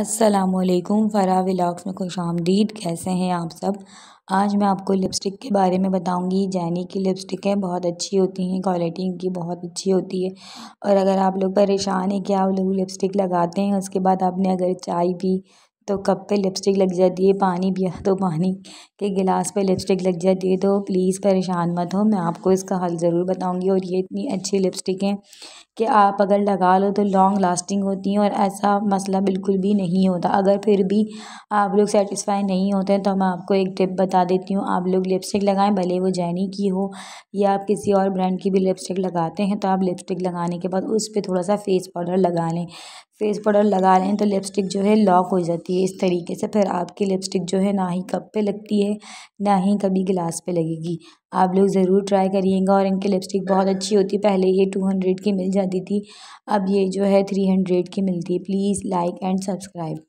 असलकुम फ़रा विलाग्स में खुश आमदीद कैसे हैं आप सब आज मैं आपको लिपस्टिक के बारे में बताऊंगी जैनी की लिपस्टिकें बहुत अच्छी होती हैं क्वालिटी इनकी बहुत अच्छी होती है और अगर आप लोग परेशान हैं कि आप लोग लिपस्टिक लगाते हैं उसके बाद आपने अगर चाय पी तो कप पे लिपस्टिक लग जाती है पानी पिया तो पानी के गिलास पे लिपस्टिक लग जाती है तो प्लीज़ परेशान मत हो मैं आपको इसका हल ज़रूर बताऊंगी और ये इतनी अच्छी लिपस्टिक हैं कि आप अगर लगा लो तो लॉन्ग लास्टिंग होती हैं और ऐसा मसला बिल्कुल भी नहीं होता अगर फिर भी आप लोग सेटिस्फाई नहीं होते हैं तो मैं आपको एक टिप बता देती हूँ आप लोग लिपस्टिक लगाएं भले वो जैनी की हो या आप किसी और ब्रांड की भी लिपस्टिक लगाते हैं तो आप लिपस्टिक लगाने के बाद उस पर थोड़ा सा फेस पाउडर लगा लें फेस पाउडर लगा लें तो लिपस्टिक जो है लॉक हो जाती है इस तरीके से फिर आपकी लिपस्टिक जो है ना ही कप पे लगती है ना ही कभी गिलास पे लगेगी आप लोग ज़रूर ट्राई करिएगा और इनकी लिपस्टिक बहुत अच्छी होती है पहले ये टू हंड्रेड की मिल जाती थी अब ये जो है थ्री हंड्रेड की मिलती है प्लीज़ लाइक एंड सब्सक्राइब